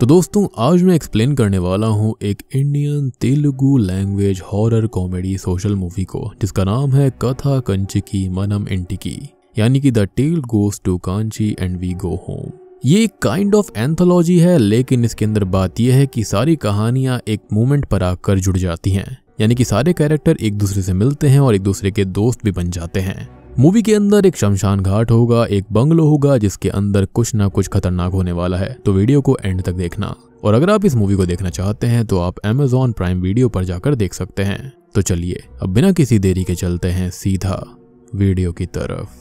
तो दोस्तों आज मैं एक्सप्लेन करने वाला हूँ एक Indian Telugu language horror comedy social movie को जिसका नाम है कथा कंचिकी मनम इंटिकी यानी कि the tale goes to Kanchi and we go home ये एक काइंड ऑफ एंथोलॉजी है लेकिन इसके अंदर बात यह है कि सारी कहानियां एक मोमेंट पर आकर जुड़ जाती हैं यानी कि सारे कैरेक्टर एक दूसरे से मिलते हैं और एक दूसरे के दोस्त भी बन जाते हैं मूवी के अंदर एक शमशान घाट होगा एक बंगलो होगा जिसके अंदर कुछ ना कुछ खतरनाक होने वाला है तो वीडियो को एंड तक देखना और अगर आप इस मूवी को देखना चाहते हैं तो आप एमेजॉन प्राइम वीडियो पर जाकर देख सकते हैं तो चलिए अब बिना किसी देरी के चलते हैं सीधा वीडियो की तरफ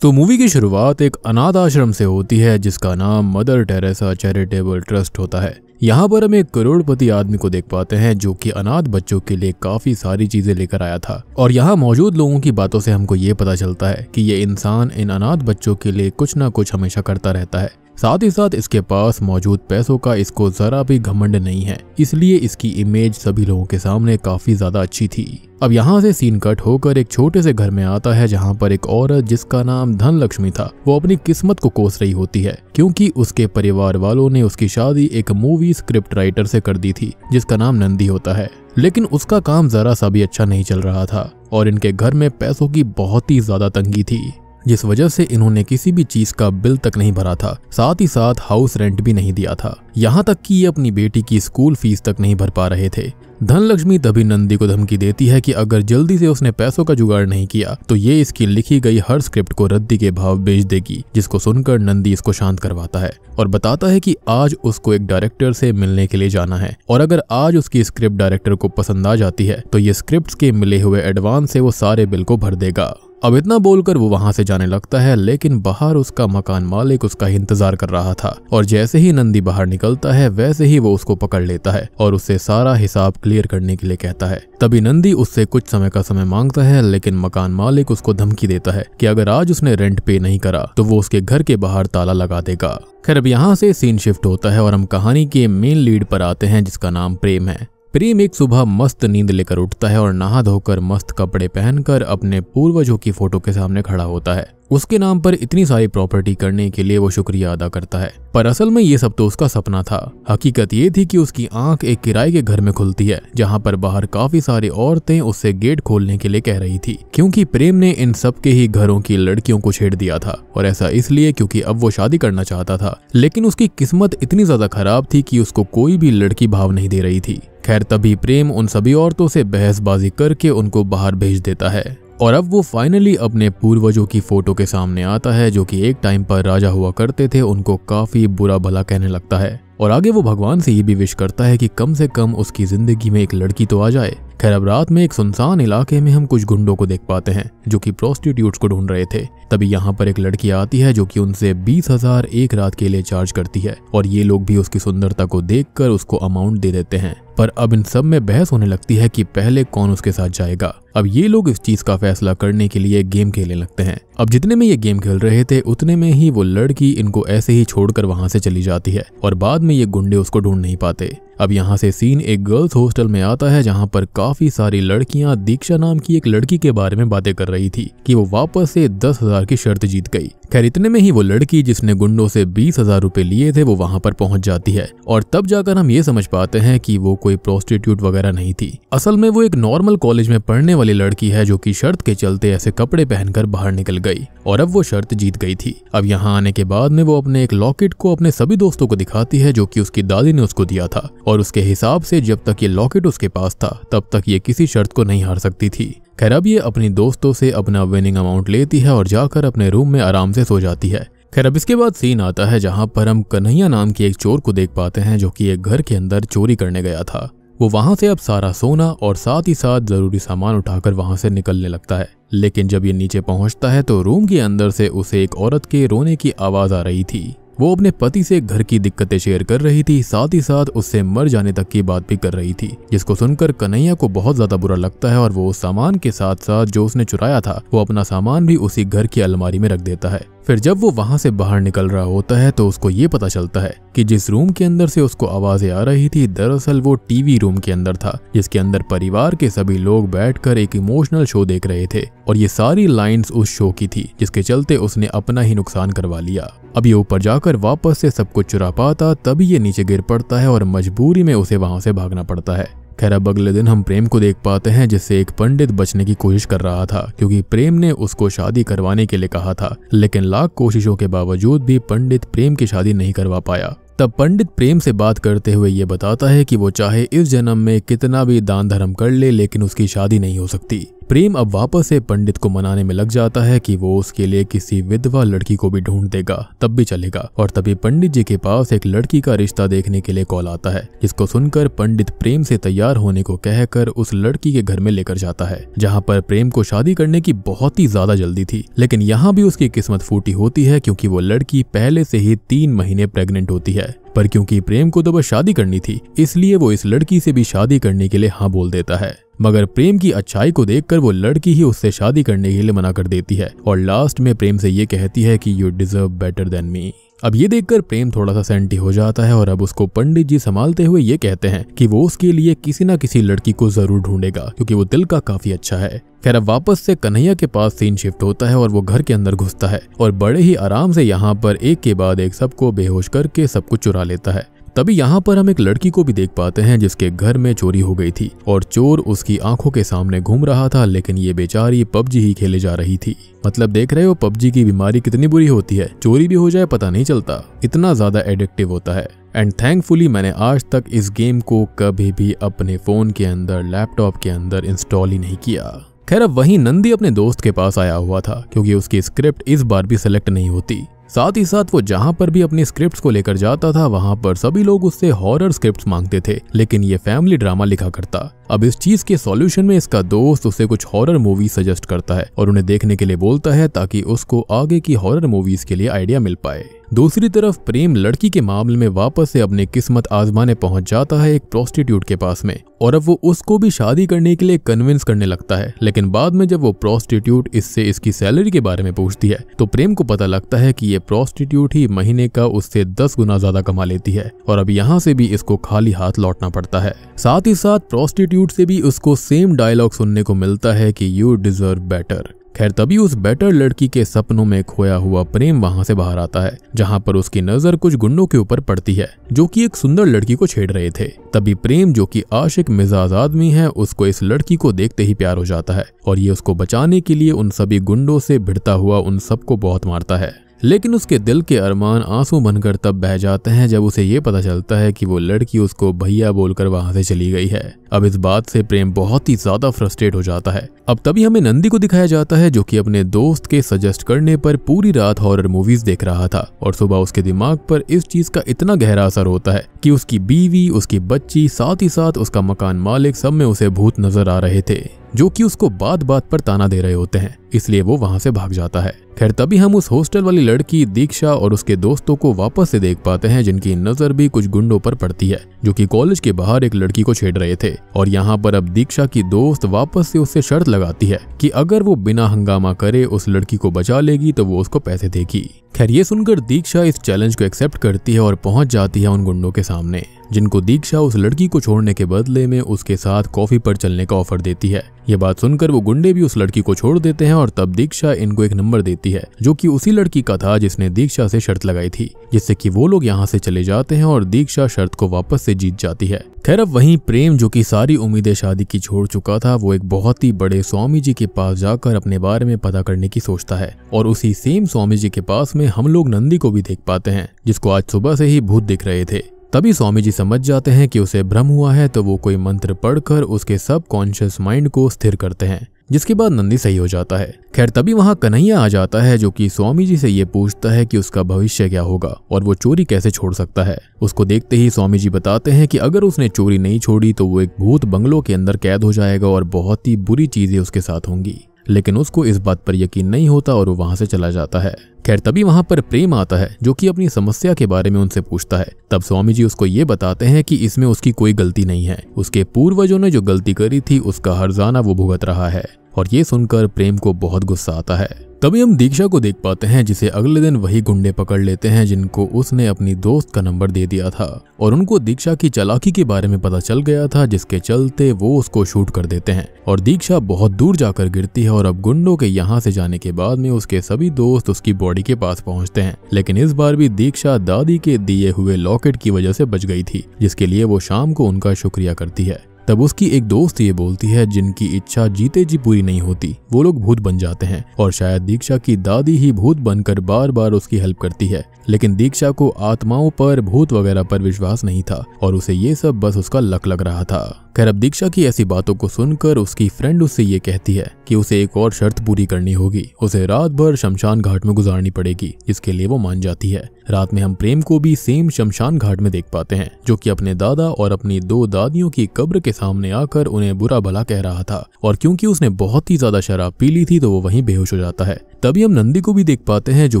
तो मूवी की शुरुआत एक अनाथ आश्रम से होती है जिसका नाम मदर टेरेसा चैरिटेबल ट्रस्ट होता है यहाँ पर हम एक करोड़पति आदमी को देख पाते हैं जो कि अनाथ बच्चों के लिए काफी सारी चीजें लेकर आया था और यहाँ मौजूद लोगों की बातों से हमको ये पता चलता है कि ये इंसान इन अनाथ बच्चों के लिए कुछ ना कुछ हमेशा करता रहता है साथ ही साथ इसके पास मौजूद पैसों का इसको जरा भी घमंड नहीं है इसलिए इसकी इमेज सभी लोगों के सामने काफी ज्यादा अच्छी थी अब यहाँ से सीन कट होकर एक छोटे से घर में आता है जहाँ पर एक औरत जिसका नाम धन लक्ष्मी था वो अपनी किस्मत को कोस रही होती है क्योंकि उसके परिवार वालों ने उसकी शादी एक मूवी स्क्रिप्ट राइटर से कर दी थी जिसका नाम नंदी होता है लेकिन उसका काम जरा सा भी अच्छा नहीं चल रहा था और इनके घर में पैसों की बहुत ही ज्यादा तंगी थी जिस वजह से इन्होंने किसी भी चीज का बिल तक नहीं भरा था साथ ही साथ हाउस रेंट भी नहीं दिया था यहाँ तक कि ये अपनी बेटी की स्कूल फीस तक नहीं भर पा रहे थे धनलक्ष्मी तभी नंदी को धमकी देती है कि अगर जल्दी से उसने पैसों का जुगाड़ नहीं किया तो ये इसकी लिखी गई हर स्क्रिप्ट को रद्दी के भाव बेच देगी जिसको सुनकर नंदी इसको शांत करवाता है और बताता है कि आज उसको एक डायरेक्टर से मिलने के लिए जाना है और अगर आज उसकी स्क्रिप्ट डायरेक्टर को पसंद आ जाती है तो ये स्क्रिप्ट के मिले हुए एडवांस से वो सारे बिल को भर देगा अब इतना बोलकर वो वहां से जाने लगता है लेकिन बाहर उसका मकान मालिक उसका इंतजार कर रहा था और जैसे ही नंदी बाहर निकलता है वैसे ही वो उसको पकड़ लेता है और उससे सारा हिसाब क्लियर करने के लिए कहता है तभी नंदी उससे कुछ समय का समय मांगता है लेकिन मकान मालिक उसको धमकी देता है कि अगर आज उसने रेंट पे नहीं करा तो वो उसके घर के बाहर ताला लगा देगा खैर अब यहाँ से सीन शिफ्ट होता है और हम कहानी के मेन लीड पर आते हैं जिसका नाम प्रेम है प्रेम एक सुबह मस्त नींद लेकर उठता है और नहा धोकर मस्त कपड़े पहनकर अपने पूर्वजों की फोटो के सामने खड़ा होता है उसके नाम पर इतनी सारी प्रॉपर्टी करने के लिए वो शुक्रिया अदा करता है पर असल में ये सब तो उसका सपना था हकीकत ये थी कि उसकी आंख एक किराए के घर में खुलती है जहाँ पर बाहर काफी सारी औरतें उससे गेट खोलने के लिए कह रही थी क्योंकि प्रेम ने इन सब के ही घरों की लड़कियों को छेड़ दिया था और ऐसा इसलिए क्योंकि अब वो शादी करना चाहता था लेकिन उसकी किस्मत इतनी ज्यादा खराब थी कि उसको कोई भी लड़की भाव नहीं दे रही थी खैर तभी प्रेम उन सभी औरतों से बहसबाजी करके उनको बाहर भेज देता है और अब वो फाइनली अपने पूर्वजों की फोटो के सामने आता है जो कि एक टाइम पर राजा हुआ करते थे उनको काफी बुरा भला कहने लगता है और आगे वो भगवान से ये भी विश करता है कि कम से कम उसकी जिंदगी में एक लड़की तो आ जाए खैर अब रात में एक सुनसान इलाके में हम कुछ गुंडों को देख पाते हैं जो कि प्रोस्टिट्यूट्स को ढूंढ रहे थे तभी यहाँ पर एक लड़की आती है जो कि उनसे बीस हजार एक रात के लिए चार्ज करती है और ये लोग भी उसकी सुंदरता को देख उसको अमाउंट दे देते हैं पर अब इन सब में बहस होने लगती है कि पहले कौन उसके साथ जाएगा अब ये लोग इस चीज का फैसला करने के लिए गेम खेलने लगते हैं अब जितने में ये गेम खेल रहे थे उतने में ही वो लड़की इनको ऐसे ही छोड़कर वहां से चली जाती है और बाद में ये गुंडे उसको ढूंढ नहीं पाते अब यहाँ से सीन एक गर्ल्स हॉस्टल में आता है जहाँ पर काफी सारी लड़कियाँ दीक्षा नाम की एक लड़की के बारे में बातें कर रही थी कि वो वापस से दस हजार की शर्त जीत गई खैर इतने में ही वो लड़की जिसने गुंडों से बीस हजार रूपए लिए थे वो वहाँ पर पहुँच जाती है और तब जाकर हम ये समझ पाते हैं कि वो कोई प्रोस्टिट्यूट वगैरह नहीं थी असल में वो एक नॉर्मल कॉलेज में पढ़ने वाली लड़की है जो की शर्त के चलते ऐसे कपड़े पहनकर बाहर निकल गई और अब वो शर्त जीत गई थी अब यहाँ आने के बाद में वो अपने एक लॉकेट को अपने सभी दोस्तों को दिखाती है जो की उसकी दादी ने उसको दिया था और उसके हिसाब से जब तक ये लॉकेट उसके पास था तब तक ये किसी शर्त को नहीं हार सकती थी खैर अब ये अपनी दोस्तों से अपना विनिंग अमाउंट लेती है और जाकर अपने रूम में आराम से सो जाती है खैर अब इसके बाद सीन आता है जहां पर हम कन्हैया नाम के एक चोर को देख पाते हैं जो कि एक घर के अंदर चोरी करने गया था वो वहां से अब सारा सोना और साथ ही साथ जरूरी सामान उठाकर वहां से निकलने लगता है लेकिन जब ये नीचे पहुंचता है तो रूम के अंदर से उसे एक औरत के रोने की आवाज आ रही थी वो अपने पति से घर की दिक्कतें शेयर कर रही थी साथ ही साथ उससे मर जाने तक की बात भी कर रही थी जिसको सुनकर कन्हैया को बहुत ज्यादा बुरा लगता है और वो सामान के साथ साथ जो उसने चुराया था वो अपना सामान भी उसी घर की अलमारी में रख देता है फिर जब वो वहां से बाहर निकल रहा होता है तो उसको ये पता चलता है कि जिस रूम के अंदर से उसको आवाजें आ रही थी दरअसल वो टीवी रूम के अंदर था जिसके अंदर परिवार के सभी लोग बैठकर एक इमोशनल शो देख रहे थे और ये सारी लाइंस उस शो की थी जिसके चलते उसने अपना ही नुकसान करवा लिया अब ये ऊपर जाकर आकर वापस से सब कुछ चुरा पाता तभी ये नीचे गिर पड़ता है और मजबूरी में उसे वहां से भागना पड़ता है खैर अब अगले दिन हम प्रेम को देख पाते हैं जिससे एक पंडित बचने की कोशिश कर रहा था क्योंकि प्रेम ने उसको शादी करवाने के लिए कहा था लेकिन लाख कोशिशों के बावजूद भी पंडित प्रेम की शादी नहीं करवा पाया तब पंडित प्रेम से बात करते हुए ये बताता है कि वो चाहे इस जन्म में कितना भी दान धर्म कर ले लेकिन उसकी शादी नहीं हो सकती प्रेम अब वापस से पंडित को मनाने में लग जाता है कि वो उसके लिए किसी विधवा लड़की को भी ढूंढ देगा तब भी चलेगा और तभी पंडित जी के पास एक लड़की का रिश्ता देखने के लिए कॉल आता है जिसको सुनकर पंडित प्रेम से तैयार होने को कहकर उस लड़की के घर में लेकर जाता है जहाँ पर प्रेम को शादी करने की बहुत ही ज्यादा जल्दी थी लेकिन यहाँ भी उसकी किस्मत फूटी होती है क्योंकि वो लड़की पहले से ही तीन महीने प्रेगनेंट होती है पर क्योंकि प्रेम को तो बस शादी करनी थी इसलिए वो इस लड़की से भी शादी करने के लिए हाँ बोल देता है मगर प्रेम की अच्छाई को देखकर वो लड़की ही उससे शादी करने के लिए मना कर देती है और लास्ट में प्रेम से ये कहती है कि you deserve better than me अब ये देखकर प्रेम थोड़ा सा सेंटी हो जाता है और अब उसको पंडित जी संभालते हुए ये कहते हैं कि वो उसके लिए किसी ना किसी लड़की को जरूर ढूंढेगा क्योंकि वो दिल का काफी अच्छा है खैर अब वापस से कन्हैया के पास सीन शिफ्ट होता है और वो घर के अंदर घुसता है और बड़े ही आराम से यहाँ पर एक के बाद एक सबको बेहोश करके सब कुछ चुरा लेता है तभी यहाँ पर हम एक लड़की को भी देख पाते हैं जिसके घर में चोरी हो गई थी और चोर उसकी आंखों के सामने घूम रहा था लेकिन ये बेचारी पबजी ही खेले जा रही थी मतलब देख रहे हो पबजी की बीमारी कितनी बुरी होती है चोरी भी हो जाए पता नहीं चलता इतना ज्यादा एडिक्टिव होता है एंड थैंकफुली मैंने आज तक इस गेम को कभी भी अपने फोन के अंदर लैपटॉप के अंदर इंस्टॉल ही नहीं किया खैर अब वही नंदी अपने दोस्त के पास आया हुआ था क्योंकि उसकी स्क्रिप्ट इस बार भी सिलेक्ट नहीं होती साथ ही साथ वो जहाँ पर भी अपनी स्क्रिप्ट को लेकर जाता था वहाँ पर सभी लोग उससे हॉरर स्क्रिप्ट मांगते थे लेकिन ये फैमिली ड्रामा लिखा करता अब इस चीज के सॉल्यूशन में इसका दोस्त उसे कुछ हॉरर मूवी सजेस्ट करता है और उन्हें देखने के लिए बोलता है ताकि उसको आगे की हॉरर मूवीज के लिए आइडिया मिल पाए दूसरी तरफ प्रेम लड़की के मामले में वापस से अपनी किस्मत आजमाने पहुंच जाता है एक प्रोस्टिट्यूट के पास में और अब वो उसको भी शादी करने के लिए कन्विंस करने लगता है लेकिन बाद में जब वो प्रोस्टिट्यूट इससे इसकी सैलरी के बारे में पूछती है तो प्रेम को पता लगता है कि ये प्रोस्टिट्यूट ही महीने का उससे दस गुना ज्यादा कमा लेती है और अब यहाँ से भी इसको खाली हाथ लौटना पड़ता है साथ ही साथ प्रोस्टिट्यूट से भी उसको सेम डायलॉग सुनने को मिलता है कि यू डिजर्व बेटर खैर तभी उस बेटर लड़की के सपनों में खोया हुआ प्रेम वहां से बाहर आता है जहां पर उसकी नजर कुछ गुंडों के ऊपर पड़ती है जो कि एक सुंदर लड़की को छेड़ रहे थे तभी प्रेम जो कि आशिक मिजाज आदमी है उसको इस लड़की को देखते ही प्यार हो जाता है और ये उसको बचाने के लिए उन सभी गुंडों से भिड़ता हुआ उन सबको बहुत मारता है लेकिन उसके दिल के अरमान आंसू बनकर तब बह जाते हैं जब उसे ये पता चलता है कि वो लड़की उसको भैया बोलकर वहां से चली गई है अब इस बात से प्रेम बहुत ही ज्यादा फ्रस्ट्रेट हो जाता है अब तभी हमें नंदी को दिखाया जाता है जो कि अपने दोस्त के सजेस्ट करने पर पूरी रात हॉरर मूवीज देख रहा था और सुबह उसके दिमाग पर इस चीज का इतना गहरा असर होता है कि उसकी बीवी उसकी बच्ची साथ ही साथ उसका मकान मालिक सब में उसे भूत नजर आ रहे थे जो कि उसको बात बात पर ताना दे रहे होते हैं इसलिए वो वहां से भाग जाता है खैर तभी हम उस हॉस्टल वाली लड़की दीक्षा और उसके दोस्तों को वापस से देख पाते हैं जिनकी नजर भी कुछ गुंडों पर पड़ती है जो कि कॉलेज के बाहर एक लड़की को छेड़ रहे थे और यहाँ पर अब दीक्षा की दोस्त वापस से उससे शर्त लगाती है कि अगर वो बिना हंगामा करे उस लड़की को बचा लेगी तो वो उसको पैसे देगी खैर ये सुनकर दीक्षा इस चैलेंज को एक्सेप्ट करती है और पहुंच जाती है उन गुंडों के सामने जिनको दीक्षा उस लड़की को छोड़ने के बदले में उसके साथ कॉफी पर चलने का ऑफर देती है ये बात सुनकर वो गुंडे भी उस लड़की को छोड़ देते हैं और तब दीक्षा इनको एक नंबर देती है जो कि उसी लड़की का था जिसने दीक्षा से शर्त लगाई थी जिससे कि वो लोग यहाँ से चले जाते हैं और दीक्षा शर्त को वापस से जीत जाती है खैर अब वही प्रेम जो कि सारी उम्मीदें शादी की छोड़ चुका था वो एक बहुत ही बड़े स्वामी जी के पास जाकर अपने बारे में पता करने की सोचता है और उसी सेम स्वामी जी के पास में हम लोग नंदी को भी देख पाते हैं जिसको आज सुबह से ही भूत दिख रहे थे तभी स्वामी जी समझ जाते हैं कि उसे भ्रम हुआ है तो वो कोई मंत्र पढ़कर उसके सब कॉन्शियस माइंड को स्थिर करते हैं जिसके बाद नंदी सही हो जाता है खैर तभी वहाँ कन्हैया आ जाता है जो कि स्वामी जी से ये पूछता है कि उसका भविष्य क्या होगा और वो चोरी कैसे छोड़ सकता है उसको देखते ही स्वामी जी बताते हैं कि अगर उसने चोरी नहीं छोड़ी तो वो एक भूत बंगलों के अंदर कैद हो जाएगा और बहुत ही बुरी चीजें उसके साथ होंगी लेकिन उसको इस बात पर यकीन नहीं होता और वो वहां से चला जाता है खैर तभी वहाँ पर प्रेम आता है जो कि अपनी समस्या के बारे में उनसे पूछता है तब स्वामी जी उसको ये बताते हैं कि इसमें उसकी कोई गलती नहीं है उसके पूर्वजों ने जो गलती करी थी उसका हरजाना वो भुगत रहा है और ये सुनकर प्रेम को बहुत गुस्सा आता है तभी हम दीक्षा को देख पाते हैं जिसे अगले दिन वही गुंडे पकड़ लेते हैं जिनको उसने अपनी दोस्त का नंबर दे दिया था और उनको दीक्षा की चलाकी के बारे में पता चल गया था जिसके चलते वो उसको शूट कर देते हैं और दीक्षा बहुत दूर जाकर गिरती है और अब गुंडों के यहाँ से जाने के बाद में उसके सभी दोस्त उसकी बॉडी के पास पहुँचते हैं लेकिन इस बार भी दीक्षा दादी के दिए हुए लॉकेट की वजह से बच गई थी जिसके लिए वो शाम को उनका शुक्रिया करती है तब उसकी एक दोस्त ये बोलती है जिनकी इच्छा जीते जी पूरी नहीं होती वो लोग भूत बन जाते हैं और शायद दीक्षा की दादी ही भूत बनकर बार बार उसकी हेल्प करती है लेकिन दीक्षा को आत्माओं पर भूत वगैरह पर विश्वास नहीं था और उसे ये सब बस उसका लक लग रहा था खैर अब दीक्षा की ऐसी बातों को सुनकर उसकी फ्रेंड उससे ये कहती है कि उसे एक और शर्त पूरी करनी होगी उसे रात भर शमशान घाट में गुजारनी पड़ेगी इसके लिए वो मान जाती है रात में हम प्रेम को भी सेम शमशान घाट में देख पाते हैं जो कि अपने दादा और अपनी दो दादियों की कब्र के सामने आकर उन्हें बुरा भला कह रहा था और क्योंकि उसने बहुत ही ज्यादा शराब पी ली थी तो वो वहीं बेहोश हो जाता है तभी हम नंदी को भी देख पाते हैं जो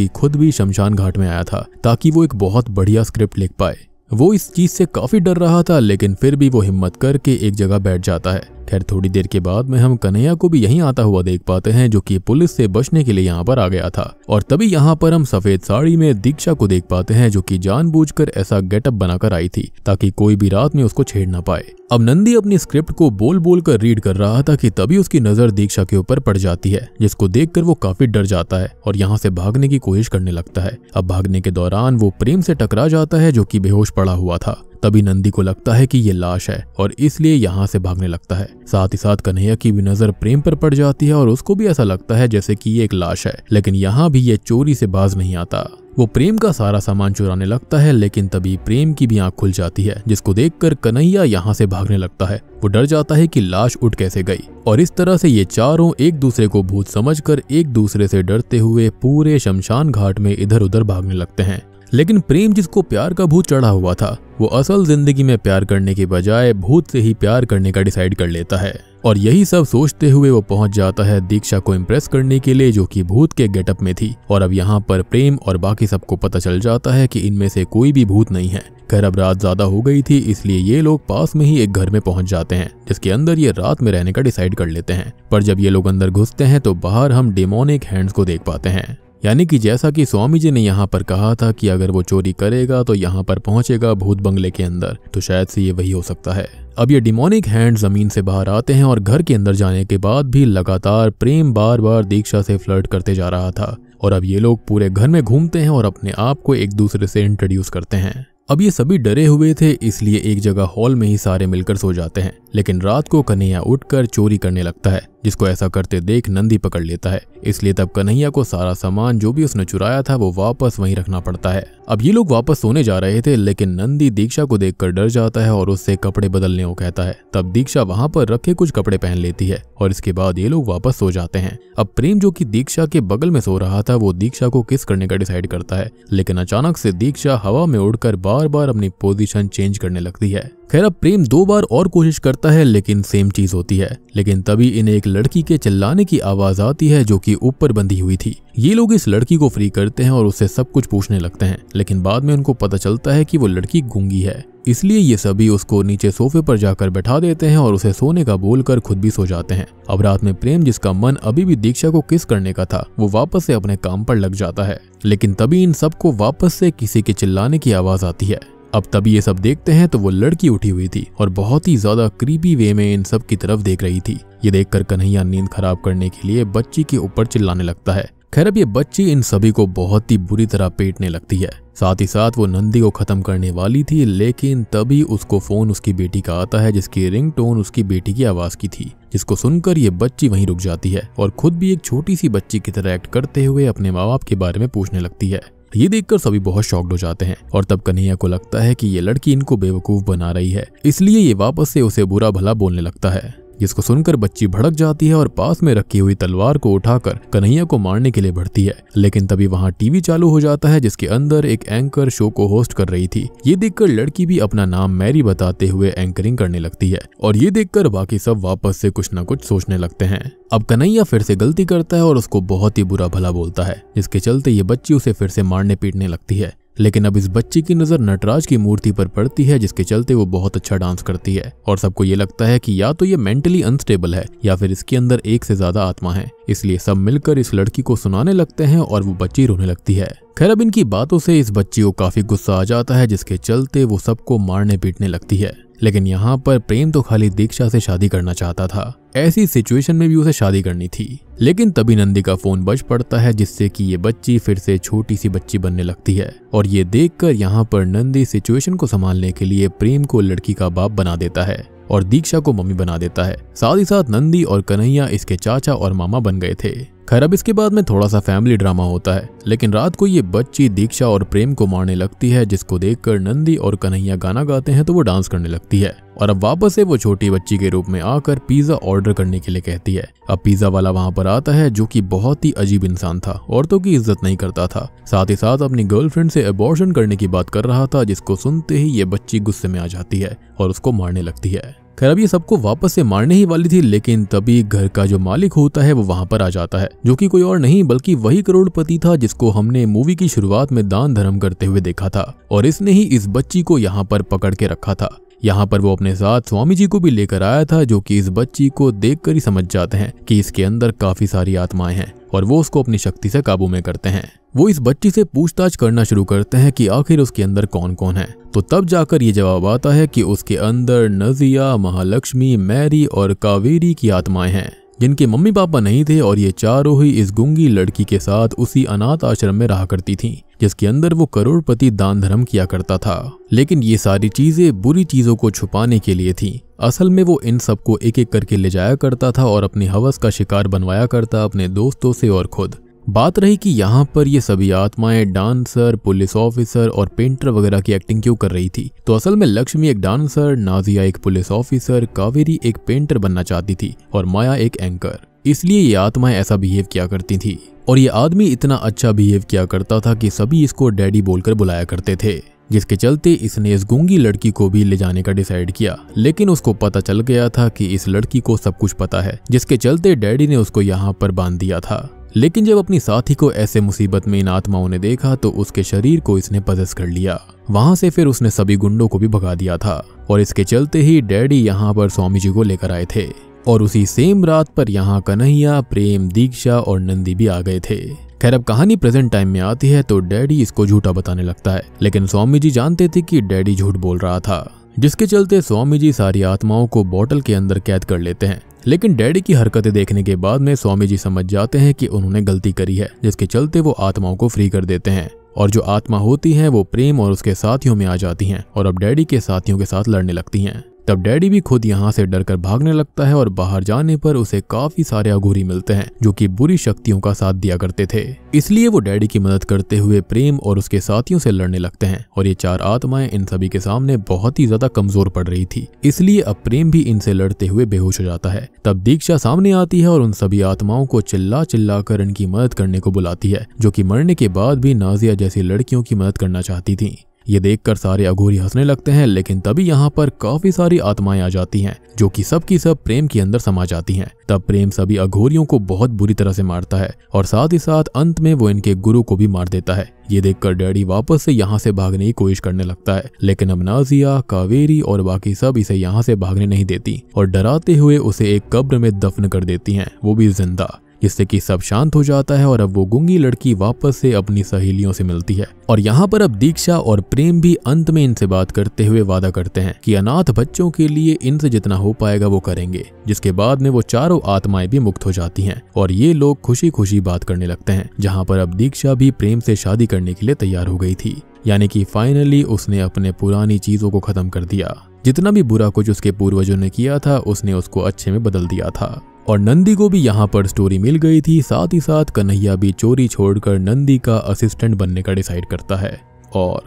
कि खुद भी शमशान घाट में आया था ताकि वो एक बहुत बढ़िया स्क्रिप्ट लिख पाए वो इस चीज से काफी डर रहा था लेकिन फिर भी वो हिम्मत करके एक जगह बैठ जाता है खैर थोड़ी देर के बाद में हम कन्हैया को भी यहीं आता हुआ देख पाते हैं जो कि पुलिस से बचने के लिए यहाँ पर आ गया था और तभी यहाँ पर हम सफेद साड़ी में दीक्षा को देख पाते हैं जो कि जानबूझकर ऐसा गेटअप बनाकर आई थी ताकि कोई भी रात में उसको छेड़ ना पाए अब नंदी अपनी स्क्रिप्ट को बोल बोल कर रीड कर रहा था कि तभी उसकी नजर दीक्षा के ऊपर पड़ जाती है जिसको देखकर वो काफी डर जाता है और यहाँ से भागने की कोशिश करने लगता है अब भागने के दौरान वो प्रेम से टकरा जाता है जो कि बेहोश पड़ा हुआ था तभी नंदी को लगता है कि ये लाश है और इसलिए यहाँ से भागने लगता है साथ ही साथ कन्हैया की भी नजर प्रेम पर पड़ जाती है और उसको भी ऐसा लगता है जैसे कि ये एक लाश है लेकिन यहाँ भी ये चोरी से बाज नहीं आता वो प्रेम का सारा सामान चुराने लगता है लेकिन तभी प्रेम की भी आंख खुल जाती है जिसको देखकर कन्हैया यहाँ से भागने लगता है वो डर जाता है कि लाश उठ कैसे गई और इस तरह से ये चारों एक दूसरे को भूत समझकर एक दूसरे से डरते हुए पूरे शमशान घाट में इधर उधर भागने लगते हैं लेकिन प्रेम जिसको प्यार का भूत चढ़ा हुआ था वो असल जिंदगी में प्यार करने के बजाय भूत से ही प्यार करने का डिसाइड कर लेता है और यही सब सोचते हुए वो पहुंच जाता है दीक्षा को इम्प्रेस करने के लिए जो कि भूत के गेटअप में थी और अब यहाँ पर प्रेम और बाकी सबको पता चल जाता है कि इनमें से कोई भी भूत नहीं है घर अब रात ज्यादा हो गई थी इसलिए ये लोग पास में ही एक घर में पहुंच जाते हैं जिसके अंदर ये रात में रहने का डिसाइड कर लेते हैं पर जब ये लोग अंदर घुसते हैं तो बाहर हम डेमोनिक हैंड्स को देख पाते हैं यानी कि जैसा कि स्वामी जी ने यहाँ पर कहा था कि अगर वो चोरी करेगा तो यहाँ पर पहुंचेगा भूत बंगले के अंदर तो शायद से ये वही हो सकता है अब ये डिमोनिक हैंड जमीन से बाहर आते हैं और घर के अंदर जाने के बाद भी लगातार प्रेम बार बार दीक्षा से फ्लर्ट करते जा रहा था और अब ये लोग पूरे घर में घूमते हैं और अपने आप को एक दूसरे से इंट्रोड्यूस करते हैं अब ये सभी डरे हुए थे इसलिए एक जगह हॉल में ही सारे मिलकर सो जाते हैं लेकिन रात को कन्हैया उठकर चोरी करने लगता है जिसको ऐसा करते देख नंदी पकड़ लेता है इसलिए तब कन्हैया को सारा सामान जो भी उसने चुराया था वो वापस वहीं रखना पड़ता है अब ये लोग वापस सोने जा रहे थे लेकिन नंदी दीक्षा को देख डर जाता है और उससे कपड़े बदलने को कहता है तब दीक्षा वहाँ पर रखे कुछ कपड़े पहन लेती है और इसके बाद ये लोग वापस सो जाते हैं अब प्रेम जो की दीक्षा के बगल में सो रहा था वो दीक्षा को किस करने का डिसाइड करता है लेकिन अचानक से दीक्षा हवा में उड़कर बार बार अपनी पोजिशन चेंज करने लगती है खैर अब प्रेम दो बार और कोशिश करता है लेकिन सेम चीज होती है लेकिन तभी इन्हें एक लड़की के चिल्लाने की आवाज आती है जो कि ऊपर बंधी हुई थी ये लोग इस लड़की को फ्री करते हैं और उससे सब कुछ पूछने लगते हैं लेकिन बाद में उनको पता चलता है कि वो लड़की गूंगी है इसलिए ये सभी उसको नीचे सोफे पर जाकर बैठा देते हैं और उसे सोने का बोलकर खुद भी सो जाते हैं अब रात में प्रेम जिसका मन अभी भी दीक्षा को किस करने का था वो वापस से अपने काम पर लग जाता है लेकिन तभी इन सबको वापस से किसी के चिल्लाने की आवाज आती है अब तभी ये सब देखते हैं तो वो लड़की उठी हुई थी और बहुत ही ज्यादा क्रीपी वे में इन सब की तरफ देख रही थी ये देखकर कन्हैया नींद खराब करने के लिए बच्ची के ऊपर चिल्लाने लगता है खैर अब ये बच्ची इन सभी को बहुत ही बुरी तरह पेटने लगती है साथ ही साथ वो नंदी को खत्म करने वाली थी लेकिन तभी उसको फोन उसकी बेटी का आता है जिसकी रिंग टोन उसकी बेटी की आवाज की थी जिसको सुनकर ये बच्ची वहीं रुक जाती है और खुद भी एक छोटी सी बच्ची की तरह एक्ट करते हुए अपने माँ बाप के बारे में पूछने लगती है ये देखकर सभी बहुत शॉक्ड हो जाते हैं और तब कन्हैया को लगता है कि ये लड़की इनको बेवकूफ बना रही है इसलिए ये वापस से उसे बुरा भला बोलने लगता है जिसको सुनकर बच्ची भड़क जाती है और पास में रखी हुई तलवार को उठाकर कन्हैया को मारने के लिए बढ़ती है लेकिन तभी वहाँ टीवी चालू हो जाता है जिसके अंदर एक एंकर शो को होस्ट कर रही थी ये देखकर लड़की भी अपना नाम मैरी बताते हुए एंकरिंग करने लगती है और ये देखकर बाकी सब वापस से कुछ न कुछ सोचने लगते हैं अब कन्हैया फिर से गलती करता है और उसको बहुत ही बुरा भला बोलता है जिसके चलते ये बच्ची उसे फिर से मारने पीटने लगती है लेकिन अब इस बच्ची की नजर नटराज की मूर्ति पर पड़ती है जिसके चलते वो बहुत अच्छा डांस करती है और सबको ये लगता है कि या तो ये मेंटली अनस्टेबल है या फिर इसके अंदर एक से ज्यादा आत्मा है इसलिए सब मिलकर इस लड़की को सुनाने लगते हैं और वो बच्ची रोने लगती है खैर अब इनकी बातों से इस बच्ची को काफी गुस्सा आ जाता है जिसके चलते वो सबको मारने पीटने लगती है लेकिन यहाँ पर प्रेम तो खाली दीक्षा से शादी करना चाहता था ऐसी सिचुएशन में भी उसे शादी करनी थी लेकिन तभी नंदी का फोन बज पड़ता है जिससे कि ये बच्ची फिर से छोटी सी बच्ची बनने लगती है और ये देखकर यहाँ पर नंदी सिचुएशन को संभालने के लिए प्रेम को लड़की का बाप बना देता है और दीक्षा को मम्मी बना देता है साथ ही साथ नंदी और कन्हैया इसके चाचा और मामा बन गए थे खैर अब इसके बाद में थोड़ा सा फैमिली ड्रामा होता है लेकिन रात को ये बच्ची दीक्षा और प्रेम को मारने लगती है जिसको देखकर नंदी और कन्हैया गाना गाते हैं तो वो डांस करने लगती है और अब वापस से वो छोटी बच्ची के रूप में आकर पिज्जा ऑर्डर करने के लिए कहती है अब पिज्जा वाला वहाँ पर आता है जो कि बहुत ही अजीब इंसान था औरतों की इज्जत नहीं करता था साथ ही साथ अपनी गर्लफ्रेंड से अबॉर्शन करने की बात कर रहा था जिसको सुनते ही ये बच्ची गुस्से में आ जाती है और उसको मारने लगती है खैर ये सबको वापस से मारने ही वाली थी लेकिन तभी घर का जो मालिक होता है वो वहां पर आ जाता है जो कि कोई और नहीं बल्कि वही करोड़पति था जिसको हमने मूवी की शुरुआत में दान धर्म करते हुए देखा था और इसने ही इस बच्ची को यहाँ पर पकड़ के रखा था यहाँ पर वो अपने साथ स्वामी जी को भी लेकर आया था जो कि इस बच्ची को देखकर ही समझ जाते हैं कि इसके अंदर काफी सारी आत्माएं हैं और वो उसको अपनी शक्ति से काबू में करते हैं वो इस बच्ची से पूछताछ करना शुरू करते हैं कि आखिर उसके अंदर कौन कौन है तो तब जाकर ये जवाब आता है कि उसके अंदर नजिया महालक्ष्मी मैरी और कावेरी की आत्माएं हैं जिनके मम्मी पापा नहीं थे और ये चारों ही इस गुंगी लड़की के साथ उसी अनाथ आश्रम में रहा करती थीं जिसके अंदर वो करोड़पति दान धर्म किया करता था लेकिन ये सारी चीजें बुरी चीजों को छुपाने के लिए थी असल में वो इन सबको एक एक करके ले जाया करता था और अपनी हवस का शिकार बनवाया करता अपने दोस्तों से और खुद बात रही कि यहाँ पर ये सभी आत्माएं डांसर पुलिस ऑफिसर और पेंटर वगैरह की एक्टिंग क्यों कर रही थी तो असल में लक्ष्मी एक डांसर नाजिया एक पुलिस ऑफिसर कावेरी एक पेंटर बनना चाहती थी और माया एक एंकर इसलिए ये आत्माएं ऐसा बिहेव किया करती थी और ये आदमी इतना अच्छा बिहेव किया करता था कि सभी इसको डैडी बोलकर बुलाया करते थे जिसके चलते इसने इस गूंगी लड़की को भी ले जाने का डिसाइड किया लेकिन उसको पता चल गया था कि इस लड़की को सब कुछ पता है जिसके चलते डैडी ने उसको यहाँ पर बांध दिया था लेकिन जब अपनी साथी को ऐसे मुसीबत में इन आत्माओं ने देखा तो उसके शरीर को इसने पजस कर लिया वहां से फिर उसने सभी गुंडों को भी भगा दिया था और इसके चलते ही डैडी यहाँ पर स्वामी जी को लेकर आए थे और उसी सेम रात पर यहाँ कन्हैया प्रेम दीक्षा और नंदी भी आ गए थे खैर अब कहानी प्रेजेंट टाइम में आती है तो डैडी इसको झूठा बताने लगता है लेकिन स्वामी जी जानते थे कि डैडी झूठ बोल रहा था जिसके चलते स्वामी जी सारी आत्माओं को बॉटल के अंदर कैद कर लेते हैं लेकिन डैडी की हरकतें देखने के बाद में स्वामी जी समझ जाते हैं कि उन्होंने गलती करी है जिसके चलते वो आत्माओं को फ्री कर देते हैं और जो आत्मा होती है वो प्रेम और उसके साथियों में आ जाती हैं और अब डैडी के साथियों के साथ लड़ने लगती हैं तब डैडी भी खुद यहाँ से डरकर भागने लगता है और बाहर जाने पर उसे काफी सारे अघूरी मिलते हैं जो कि बुरी शक्तियों का साथ दिया करते थे इसलिए वो डैडी की मदद करते हुए प्रेम और उसके साथियों से लड़ने लगते हैं और ये चार आत्माएं इन सभी के सामने बहुत ही ज्यादा कमजोर पड़ रही थी इसलिए अब प्रेम भी इनसे लड़ते हुए बेहोश हो जाता है तब दीक्षा सामने आती है और उन सभी आत्माओं को चिल्ला चिल्ला कर इनकी मदद करने को बुलाती है जो की मरने के बाद भी नाजिया जैसी लड़कियों की मदद करना चाहती थी ये देखकर सारे अघोरी हंसने लगते हैं लेकिन तभी यहाँ पर काफी सारी आत्माएं आ जाती हैं जो कि सब की सब प्रेम के अंदर समा जाती हैं तब प्रेम सभी अघोरियों को बहुत बुरी तरह से मारता है और साथ ही साथ अंत में वो इनके गुरु को भी मार देता है ये देखकर डैडी वापस से यहाँ से भागने की कोशिश करने लगता है लेकिन अब नाजिया कावेरी और बाकी सब इसे यहाँ से भागने नहीं देती और डराते हुए उसे एक कब्र में दफन कर देती हैं वो भी जिंदा जिससे कि सब शांत हो जाता है और अब वो गुंगी लड़की वापस से अपनी सहेलियों से मिलती है और यहाँ पर अब दीक्षा और प्रेम भी अंत में इनसे बात करते हुए वादा करते हैं कि अनाथ बच्चों के लिए इनसे जितना हो पाएगा वो करेंगे जिसके बाद में वो चारों आत्माएं भी मुक्त हो जाती हैं और ये लोग खुशी खुशी बात करने लगते हैं जहाँ पर अब दीक्षा भी प्रेम से शादी करने के लिए तैयार हो गई थी यानी कि फाइनली उसने अपने पुरानी चीजों को खत्म कर दिया जितना भी बुरा कुछ उसके पूर्वजों ने किया था उसने उसको अच्छे में बदल दिया था और नंदी को भी यहाँ पर स्टोरी मिल गई थी साथ ही साथ कन्हैया भी चोरी छोड़कर नंदी का असिस्टेंट बनने का डिसाइड करता है और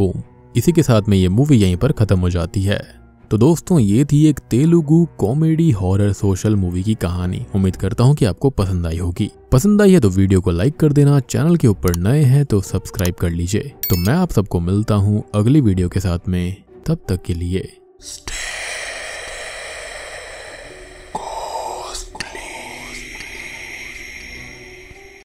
बूम इसी के साथ में ये मूवी यहीं पर ख़त्म हो जाती है तो दोस्तों ये थी एक Telugu comedy horror social movie की कहानी उम्मीद करता हूँ कि आपको पसंद आई होगी पसंद आई है तो वीडियो को लाइक कर देना चैनल के ऊपर नए हैं तो सब्सक्राइब कर लीजिए तो मैं आप सबको मिलता हूँ अगली वीडियो के साथ में तब तक के लिए